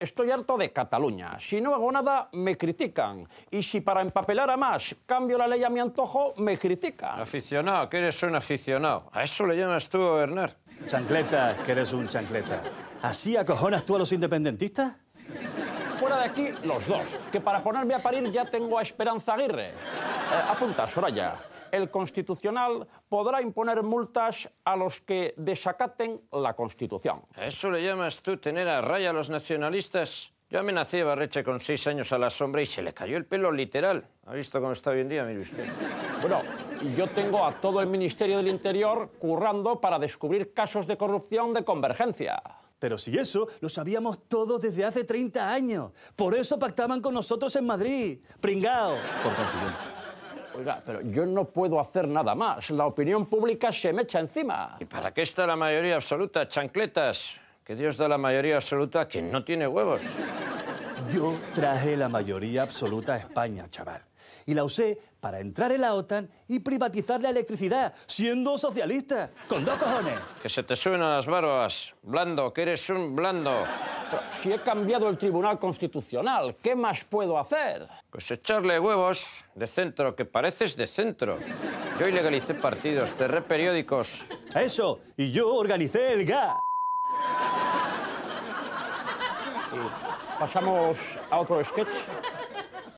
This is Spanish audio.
Estoy harto de Cataluña. Si no hago nada, me critican. Y si para empapelar a más cambio la ley a mi antojo, me critican. Aficionado, que eres un aficionado. ¿A eso le llamas tú Bernard. Chancleta, que eres un chancleta. ¿Así acojonas tú a los independentistas? Fuera de aquí, los dos. Que para ponerme a parir ya tengo a Esperanza Aguirre. Eh, apunta, Soraya el Constitucional podrá imponer multas a los que desacaten la Constitución. eso le llamas tú tener a raya a los nacionalistas? Yo amenacé a Barreche con seis años a la sombra y se le cayó el pelo literal. ¿Ha visto cómo está hoy en día? Bueno, yo tengo a todo el Ministerio del Interior currando para descubrir casos de corrupción de convergencia. Pero si eso lo sabíamos todos desde hace 30 años. Por eso pactaban con nosotros en Madrid. Pringao. Por consiguiente. Oiga, pero yo no puedo hacer nada más. La opinión pública se me echa encima. ¿Y para qué está la mayoría absoluta, chancletas? Que Dios da la mayoría absoluta a quien no tiene huevos. Yo traje la mayoría absoluta a España, chaval. Y la usé para entrar en la OTAN y privatizar la electricidad, siendo socialista. Con dos cojones. Que se te suben las barbas. Blando, que eres un blando. Si he cambiado el Tribunal Constitucional, ¿qué más puedo hacer? Pues echarle huevos de centro, que pareces de centro. Yo ilegalicé partidos, cerré periódicos. Eso, y yo organicé el GA. Pasamos a otro sketch.